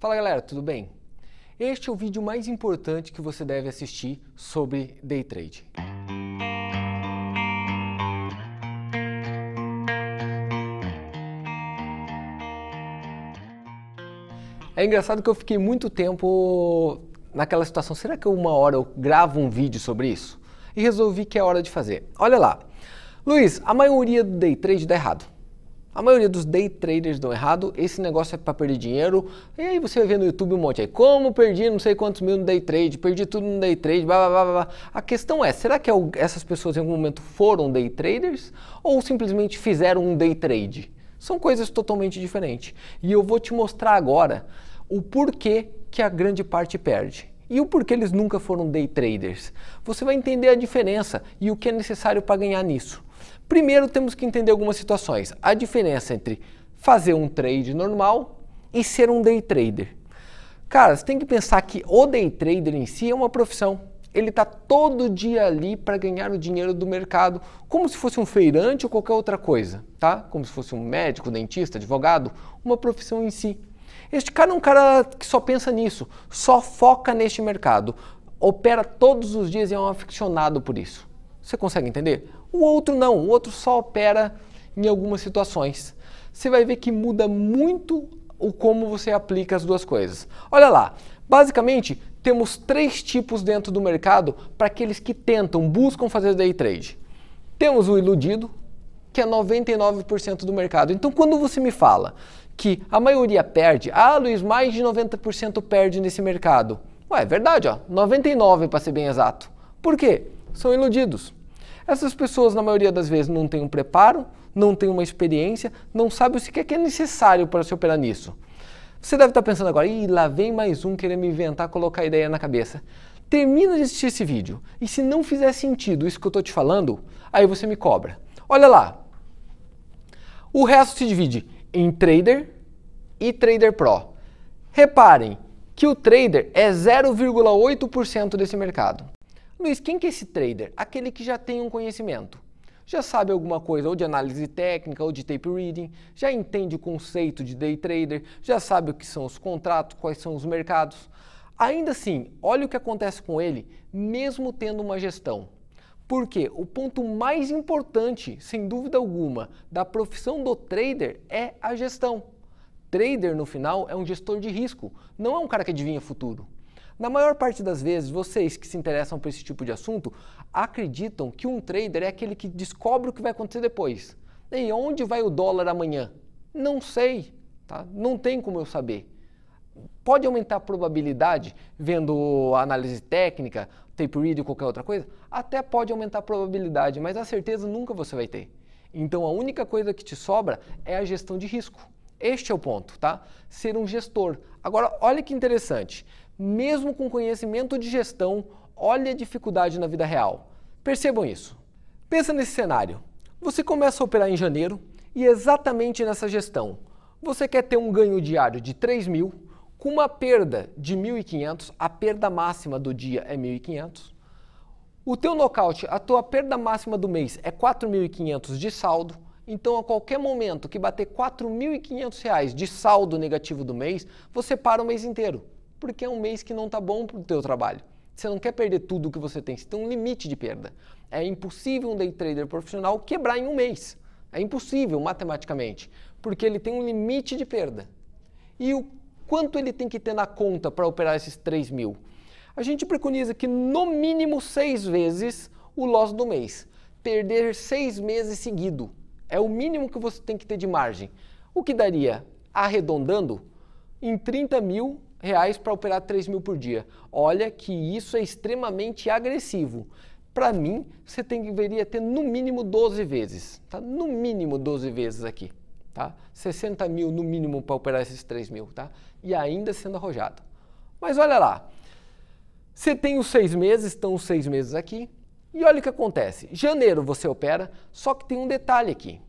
Fala galera, tudo bem? Este é o vídeo mais importante que você deve assistir sobre day trade. É engraçado que eu fiquei muito tempo naquela situação, será que uma hora eu gravo um vídeo sobre isso? E resolvi que é hora de fazer. Olha lá. Luiz, a maioria do day trade dá errado. A maioria dos day traders dão errado, esse negócio é para perder dinheiro. E aí você vai ver no YouTube um monte aí, como perdi não sei quantos mil no day trade, perdi tudo no day trade, blá blá blá blá. A questão é, será que essas pessoas em algum momento foram day traders ou simplesmente fizeram um day trade? São coisas totalmente diferentes. E eu vou te mostrar agora o porquê que a grande parte perde e o porquê eles nunca foram day traders. Você vai entender a diferença e o que é necessário para ganhar nisso. Primeiro temos que entender algumas situações. A diferença entre fazer um trade normal e ser um day trader. Cara, você tem que pensar que o day trader em si é uma profissão. Ele está todo dia ali para ganhar o dinheiro do mercado, como se fosse um feirante ou qualquer outra coisa, tá? Como se fosse um médico, dentista, advogado, uma profissão em si. Este cara é um cara que só pensa nisso, só foca neste mercado, opera todos os dias e é um aficionado por isso. Você consegue entender? O outro não, o outro só opera em algumas situações. Você vai ver que muda muito o como você aplica as duas coisas. Olha lá, basicamente temos três tipos dentro do mercado para aqueles que tentam, buscam fazer day trade. Temos o iludido, que é 99% do mercado. Então, quando você me fala que a maioria perde, ah, Luiz, mais de 90% perde nesse mercado. Ué, é verdade, ó, 99 para ser bem exato. Por quê? São iludidos. Essas pessoas, na maioria das vezes, não têm um preparo, não têm uma experiência, não sabem o que é, que é necessário para se operar nisso. Você deve estar pensando agora, e lá vem mais um querendo me inventar, colocar ideia na cabeça. Termina de assistir esse vídeo e se não fizer sentido isso que eu estou te falando, aí você me cobra. Olha lá, o resto se divide em Trader e Trader Pro. Reparem que o Trader é 0,8% desse mercado. Luiz, quem que é esse trader? Aquele que já tem um conhecimento. Já sabe alguma coisa ou de análise técnica ou de tape reading, já entende o conceito de day trader, já sabe o que são os contratos, quais são os mercados. Ainda assim, olha o que acontece com ele, mesmo tendo uma gestão. Porque o ponto mais importante, sem dúvida alguma, da profissão do trader é a gestão. Trader, no final, é um gestor de risco, não é um cara que adivinha futuro. Na maior parte das vezes, vocês que se interessam por esse tipo de assunto acreditam que um trader é aquele que descobre o que vai acontecer depois. E onde vai o dólar amanhã? Não sei, tá? não tem como eu saber. Pode aumentar a probabilidade vendo a análise técnica, tape read ou qualquer outra coisa? Até pode aumentar a probabilidade, mas a certeza nunca você vai ter. Então a única coisa que te sobra é a gestão de risco. Este é o ponto, tá? Ser um gestor. Agora, olha que interessante mesmo com conhecimento de gestão, olha a dificuldade na vida real. Percebam isso. Pensa nesse cenário. Você começa a operar em janeiro e exatamente nessa gestão. Você quer ter um ganho diário de 3 mil, com uma perda de 1.500, a perda máxima do dia é 1.500. O teu nocaute, a tua perda máxima do mês é 4.500 de saldo, então a qualquer momento que bater 4.500 reais de saldo negativo do mês, você para o mês inteiro porque é um mês que não está bom para o teu trabalho. Você não quer perder tudo o que você tem, você tem um limite de perda. É impossível um day trader profissional quebrar em um mês. É impossível matematicamente, porque ele tem um limite de perda. E o quanto ele tem que ter na conta para operar esses 3 mil? A gente preconiza que no mínimo seis vezes o loss do mês. Perder seis meses seguido é o mínimo que você tem que ter de margem. O que daria, arredondando, em 30 mil reais para operar 3 mil por dia. Olha que isso é extremamente agressivo. Para mim, você tem, deveria ter no mínimo 12 vezes, tá? No mínimo 12 vezes aqui, tá? 60 mil no mínimo para operar esses 3 mil, tá? E ainda sendo arrojado. Mas olha lá, você tem os seis meses, estão os seis meses aqui, e olha o que acontece. Janeiro você opera, só que tem um detalhe aqui.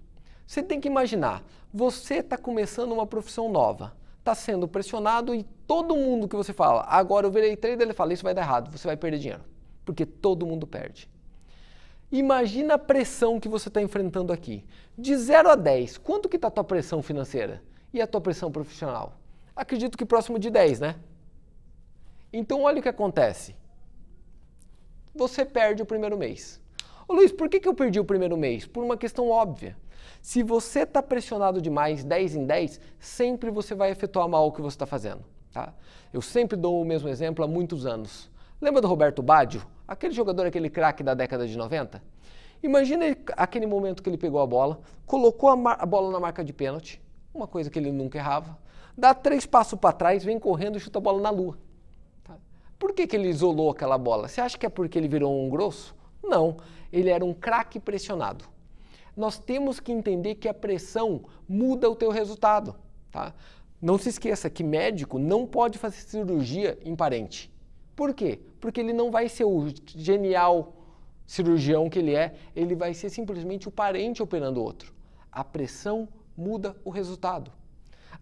Você tem que imaginar, você está começando uma profissão nova está sendo pressionado e todo mundo que você fala, agora eu virei trader, ele fala, isso vai dar errado, você vai perder dinheiro. Porque todo mundo perde. Imagina a pressão que você está enfrentando aqui. De 0 a 10, quanto que está a tua pressão financeira? E a tua pressão profissional? Acredito que próximo de 10, né? Então olha o que acontece. Você perde o primeiro mês. Ô Luiz, por que, que eu perdi o primeiro mês? Por uma questão óbvia. Se você está pressionado demais 10 em 10, sempre você vai efetuar mal o que você está fazendo. Tá? Eu sempre dou o mesmo exemplo há muitos anos. Lembra do Roberto Baggio? Aquele jogador, aquele craque da década de 90? Imagina aquele momento que ele pegou a bola, colocou a, a bola na marca de pênalti, uma coisa que ele nunca errava, dá três passos para trás, vem correndo e chuta a bola na lua. Tá? Por que, que ele isolou aquela bola? Você acha que é porque ele virou um grosso? Não, ele era um craque pressionado nós temos que entender que a pressão muda o teu resultado, tá? Não se esqueça que médico não pode fazer cirurgia em parente. Por quê? Porque ele não vai ser o genial cirurgião que ele é, ele vai ser simplesmente o parente operando outro. A pressão muda o resultado.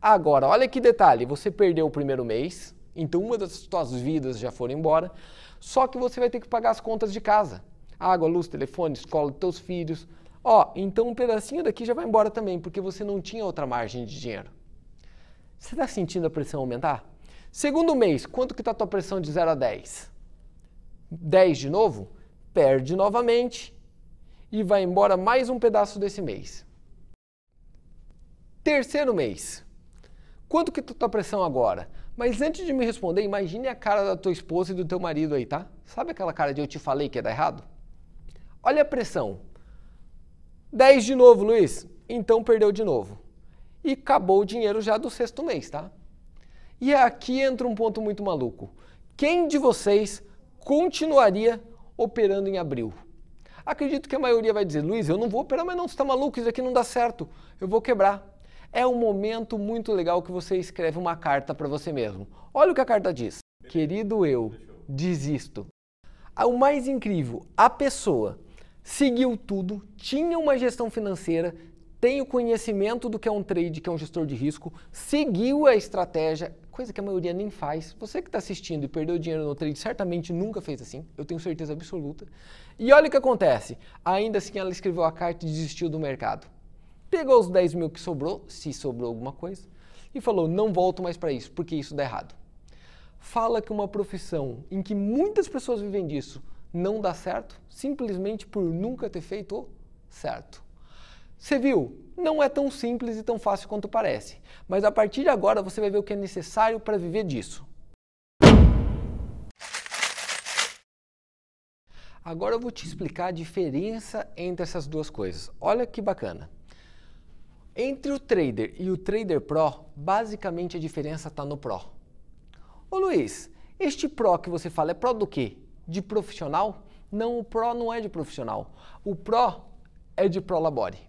Agora, olha que detalhe, você perdeu o primeiro mês, então uma das suas vidas já foi embora, só que você vai ter que pagar as contas de casa. Água, luz, telefone, escola dos teus filhos, Ó, então um pedacinho daqui já vai embora também, porque você não tinha outra margem de dinheiro. Você está sentindo a pressão aumentar? Segundo mês, quanto que está a tua pressão de 0 a 10? 10 de novo? Perde novamente e vai embora mais um pedaço desse mês. Terceiro mês. Quanto que está a tua pressão agora? Mas antes de me responder, imagine a cara da tua esposa e do teu marido aí, tá? Sabe aquela cara de eu te falei que ia dar errado? Olha a pressão. 10 de novo, Luiz. Então perdeu de novo. E acabou o dinheiro já do sexto mês, tá? E aqui entra um ponto muito maluco. Quem de vocês continuaria operando em abril? Acredito que a maioria vai dizer, Luiz, eu não vou operar, mas não, você está maluco, isso aqui não dá certo, eu vou quebrar. É um momento muito legal que você escreve uma carta para você mesmo. Olha o que a carta diz. Querido eu, desisto. Ah, o mais incrível, a pessoa seguiu tudo, tinha uma gestão financeira, tem o conhecimento do que é um trade, que é um gestor de risco, seguiu a estratégia, coisa que a maioria nem faz. Você que está assistindo e perdeu dinheiro no trade certamente nunca fez assim, eu tenho certeza absoluta. E olha o que acontece, ainda assim ela escreveu a carta e desistiu do mercado. Pegou os 10 mil que sobrou, se sobrou alguma coisa, e falou: não volto mais para isso, porque isso dá errado. Fala que uma profissão em que muitas pessoas vivem disso não dá certo simplesmente por nunca ter feito o certo. Você viu? Não é tão simples e tão fácil quanto parece, mas a partir de agora você vai ver o que é necessário para viver disso. Agora eu vou te explicar a diferença entre essas duas coisas. Olha que bacana. Entre o Trader e o Trader Pro, basicamente a diferença está no Pro. Ô Luiz, este Pro que você fala é Pro do quê? de profissional? Não, o pró não é de profissional. O pró é de prolabore.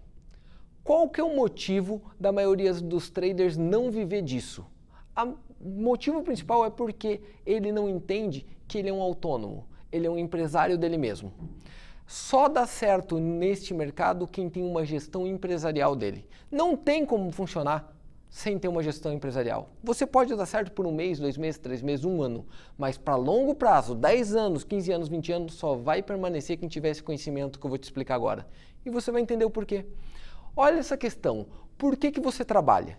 Qual que é o motivo da maioria dos traders não viver disso? O motivo principal é porque ele não entende que ele é um autônomo, ele é um empresário dele mesmo. Só dá certo neste mercado quem tem uma gestão empresarial dele. Não tem como funcionar sem ter uma gestão empresarial. Você pode dar certo por um mês, dois meses, três meses, um ano, mas para longo prazo, 10 anos, 15 anos, 20 anos, só vai permanecer quem tiver esse conhecimento que eu vou te explicar agora. E você vai entender o porquê. Olha essa questão. Por que, que você trabalha?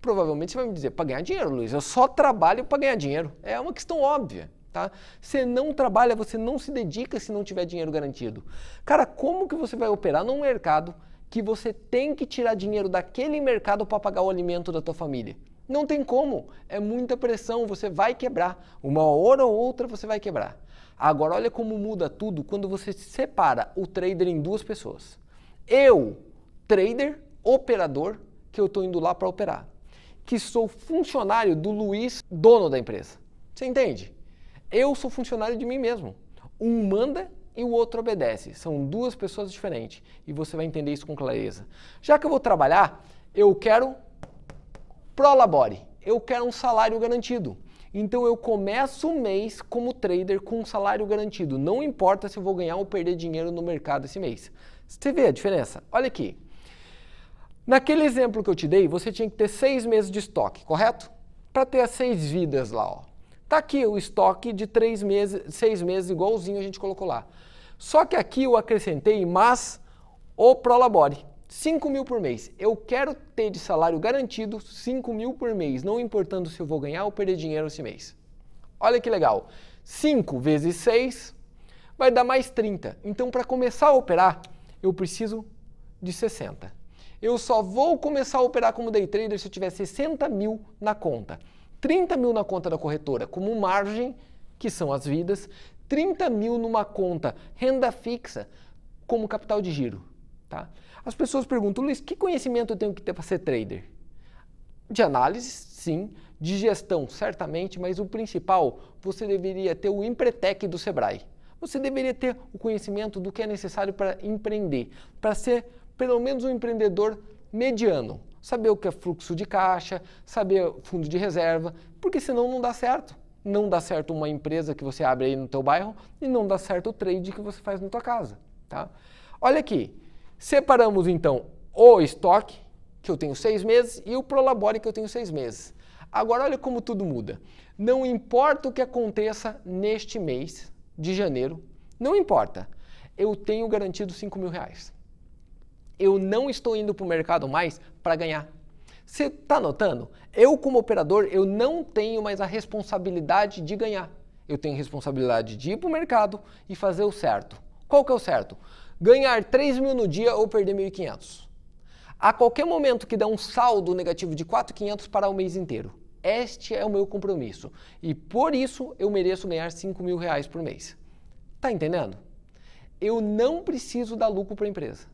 Provavelmente você vai me dizer, para ganhar dinheiro, Luiz. Eu só trabalho para ganhar dinheiro. É uma questão óbvia. Tá? Você não trabalha, você não se dedica se não tiver dinheiro garantido. Cara, como que você vai operar num mercado que você tem que tirar dinheiro daquele mercado para pagar o alimento da tua família. Não tem como, é muita pressão, você vai quebrar. Uma hora ou outra você vai quebrar. Agora olha como muda tudo quando você separa o trader em duas pessoas. Eu, trader, operador, que eu estou indo lá para operar. Que sou funcionário do Luiz, dono da empresa. Você entende? Eu sou funcionário de mim mesmo. Um manda e o outro obedece. São duas pessoas diferentes e você vai entender isso com clareza. Já que eu vou trabalhar, eu quero prolabore, eu quero um salário garantido. Então eu começo o mês como trader com um salário garantido, não importa se eu vou ganhar ou perder dinheiro no mercado esse mês. Você vê a diferença? Olha aqui. Naquele exemplo que eu te dei, você tinha que ter seis meses de estoque, correto? Para ter as seis vidas lá, ó. Tá aqui o estoque de três meses, seis meses, igualzinho a gente colocou lá. Só que aqui eu acrescentei mais o Prolabore. 5 mil por mês. Eu quero ter de salário garantido 5 mil por mês, não importando se eu vou ganhar ou perder dinheiro esse mês. Olha que legal. 5 vezes 6 vai dar mais 30. Então, para começar a operar, eu preciso de 60. Eu só vou começar a operar como day trader se eu tiver 60 mil na conta. 30 mil na conta da corretora como margem, que são as vidas, 30 mil numa conta renda fixa como capital de giro. Tá? As pessoas perguntam, Luiz, que conhecimento eu tenho que ter para ser trader? De análise, sim, de gestão, certamente, mas o principal, você deveria ter o Empretec do Sebrae. Você deveria ter o conhecimento do que é necessário para empreender, para ser pelo menos um empreendedor mediano, saber o que é fluxo de caixa, saber fundo de reserva, porque senão não dá certo. Não dá certo uma empresa que você abre aí no teu bairro e não dá certo o trade que você faz na tua casa, tá? Olha aqui, separamos então o estoque, que eu tenho seis meses, e o Prolabore, que eu tenho seis meses. Agora olha como tudo muda. Não importa o que aconteça neste mês de janeiro, não importa. Eu tenho garantido 5 mil reais. Eu não estou indo para o mercado mais para ganhar. Você está notando? Eu como operador, eu não tenho mais a responsabilidade de ganhar. Eu tenho responsabilidade de ir para o mercado e fazer o certo. Qual que é o certo? Ganhar 3 mil no dia ou perder 1.500. A qualquer momento que der um saldo negativo de 4.500 para o mês inteiro. Este é o meu compromisso. E por isso eu mereço ganhar 5 mil reais por mês. Tá entendendo? Eu não preciso dar lucro para a empresa.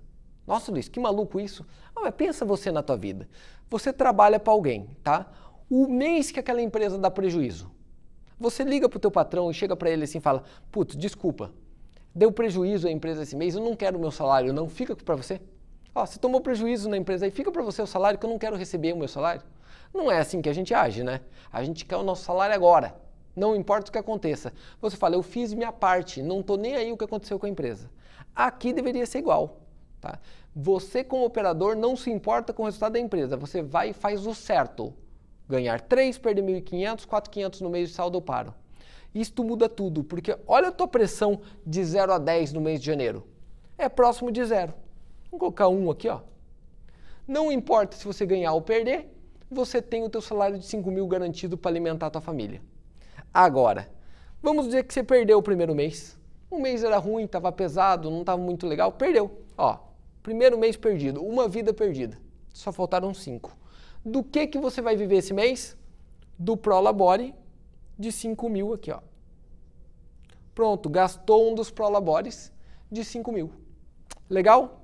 Nossa, Luiz, que maluco isso. Ah, mas pensa você na tua vida. Você trabalha para alguém, tá? O mês que aquela empresa dá prejuízo. Você liga para o teu patrão e chega para ele assim e fala, putz, desculpa, deu prejuízo à empresa esse mês, eu não quero o meu salário, não, fica para você. Ó, você tomou prejuízo na empresa e fica para você o salário que eu não quero receber o meu salário. Não é assim que a gente age, né? A gente quer o nosso salário agora. Não importa o que aconteça. Você fala, eu fiz minha parte, não estou nem aí o que aconteceu com a empresa. Aqui deveria ser igual. Tá? Você, como operador, não se importa com o resultado da empresa. Você vai e faz o certo. Ganhar 3, perder 1.500, 4.500 no mês de saldo, paro. Isto muda tudo, porque olha a tua pressão de 0 a 10 no mês de janeiro. É próximo de zero. Vamos colocar 1 um aqui, ó. Não importa se você ganhar ou perder, você tem o teu salário de 5 mil garantido para alimentar a tua família. Agora, vamos dizer que você perdeu o primeiro mês. Um mês era ruim, estava pesado, não estava muito legal, perdeu. Ó, Primeiro mês perdido, uma vida perdida. Só faltaram cinco. Do que que você vai viver esse mês? Do Prolabore de 5 mil aqui, ó. Pronto, gastou um dos Prolabores de 5 mil. Legal?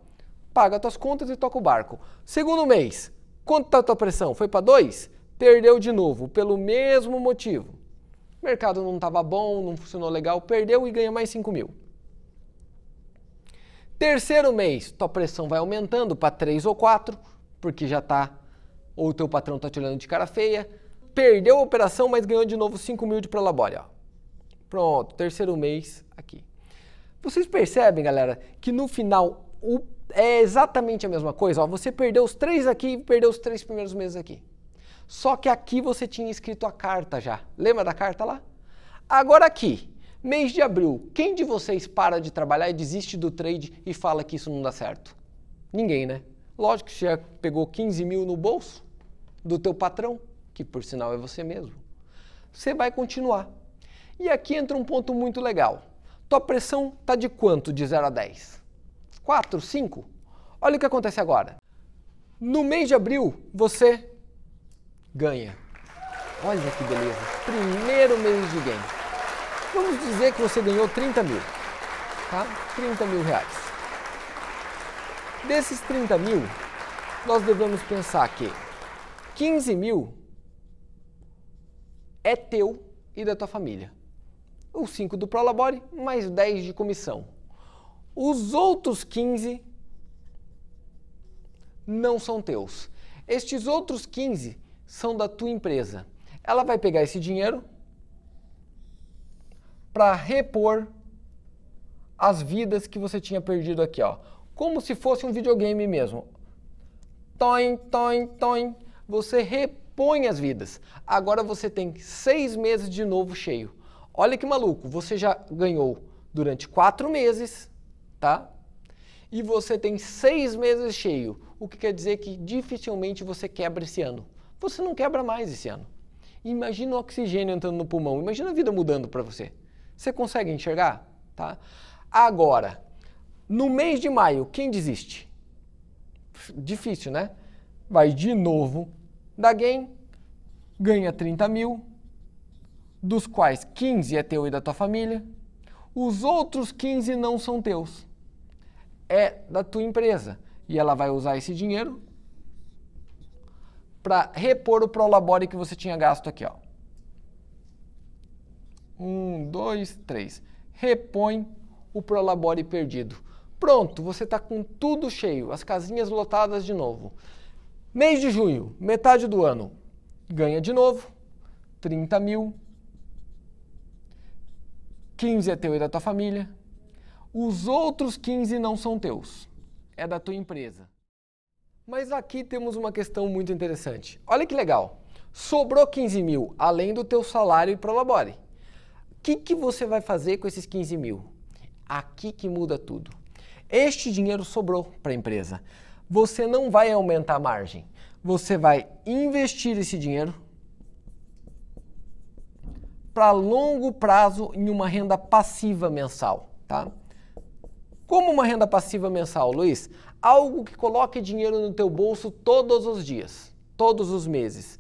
Paga tuas contas e toca o barco. Segundo mês, quanto tá a tua pressão? Foi para dois? Perdeu de novo, pelo mesmo motivo. O mercado não estava bom, não funcionou legal, perdeu e ganha mais 5 mil. Terceiro mês, tua pressão vai aumentando para 3 ou 4, porque já tá ou teu patrão tá te olhando de cara feia. Perdeu a operação, mas ganhou de novo 5 mil de prolabore, ó. Pronto, terceiro mês aqui. Vocês percebem, galera, que no final o, é exatamente a mesma coisa. Ó, você perdeu os três aqui e perdeu os três primeiros meses aqui. Só que aqui você tinha escrito a carta já. Lembra da carta lá? Agora aqui, Mês de abril, quem de vocês para de trabalhar e desiste do trade e fala que isso não dá certo? Ninguém, né? Lógico que você já pegou 15 mil no bolso do teu patrão, que por sinal é você mesmo. Você vai continuar. E aqui entra um ponto muito legal. Tua pressão tá de quanto de 0 a 10? 4, 5? Olha o que acontece agora. No mês de abril, você ganha. Olha que beleza. Primeiro mês de ganho. Vamos dizer que você ganhou 30 mil, tá? 30 mil reais. Desses 30 mil, nós devemos pensar que 15 mil é teu e da tua família. Os 5 do Prolabore, mais 10 de comissão. Os outros 15 não são teus. Estes outros 15 são da tua empresa. Ela vai pegar esse dinheiro, para repor as vidas que você tinha perdido aqui, ó. Como se fosse um videogame mesmo. Toin, toin, toin. Você repõe as vidas. Agora você tem seis meses de novo cheio. Olha que maluco, você já ganhou durante quatro meses, tá? E você tem seis meses cheio, o que quer dizer que dificilmente você quebra esse ano. Você não quebra mais esse ano. Imagina o oxigênio entrando no pulmão, imagina a vida mudando para você. Você consegue enxergar? Tá? Agora, no mês de maio, quem desiste? Difícil, né? Vai de novo da game, ganha 30 mil, dos quais 15 é teu e da tua família, os outros 15 não são teus, é da tua empresa. E ela vai usar esse dinheiro para repor o prolabore que você tinha gasto aqui, ó. Um, dois, três. Repõe o prolabore perdido. Pronto, você está com tudo cheio, as casinhas lotadas de novo. Mês de junho, metade do ano, ganha de novo, 30 mil, 15 é teu e da tua família, os outros 15 não são teus, é da tua empresa. Mas aqui temos uma questão muito interessante. Olha que legal, sobrou 15 mil, além do teu salário e prolabore que, que você vai fazer com esses 15 mil? Aqui que muda tudo. Este dinheiro sobrou para a empresa. Você não vai aumentar a margem. Você vai investir esse dinheiro para longo prazo em uma renda passiva mensal, tá? Como uma renda passiva mensal, Luiz? Algo que coloque dinheiro no teu bolso todos os dias, todos os meses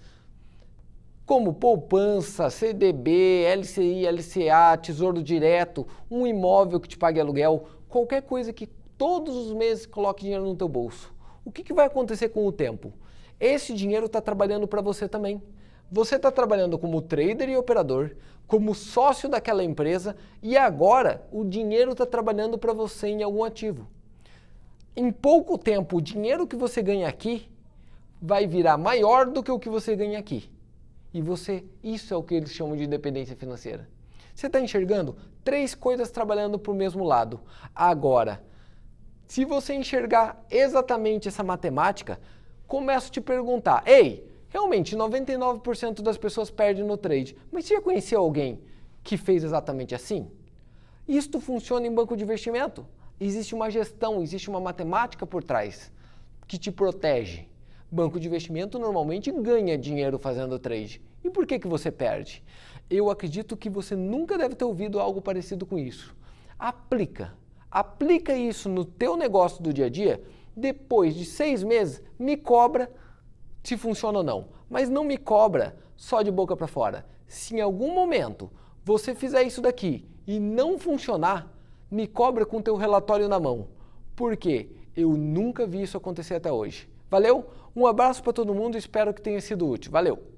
como poupança, CDB, LCI, LCA, tesouro direto, um imóvel que te pague aluguel, qualquer coisa que todos os meses coloque dinheiro no teu bolso. O que, que vai acontecer com o tempo? Esse dinheiro está trabalhando para você também. Você está trabalhando como trader e operador, como sócio daquela empresa e agora o dinheiro está trabalhando para você em algum ativo. Em pouco tempo, o dinheiro que você ganha aqui vai virar maior do que o que você ganha aqui. E você, isso é o que eles chamam de dependência financeira. Você está enxergando três coisas trabalhando para o mesmo lado. Agora, se você enxergar exatamente essa matemática, começo a te perguntar: ei, realmente 99% das pessoas perdem no trade, mas você já conheceu alguém que fez exatamente assim? Isto funciona em banco de investimento. Existe uma gestão, existe uma matemática por trás que te protege. Banco de investimento normalmente ganha dinheiro fazendo trade. E por que, que você perde? Eu acredito que você nunca deve ter ouvido algo parecido com isso. Aplica. Aplica isso no teu negócio do dia a dia. Depois de seis meses, me cobra se funciona ou não. Mas não me cobra só de boca para fora. Se em algum momento você fizer isso daqui e não funcionar, me cobra com teu relatório na mão. Porque eu nunca vi isso acontecer até hoje. Valeu? Um abraço para todo mundo, espero que tenha sido útil. Valeu!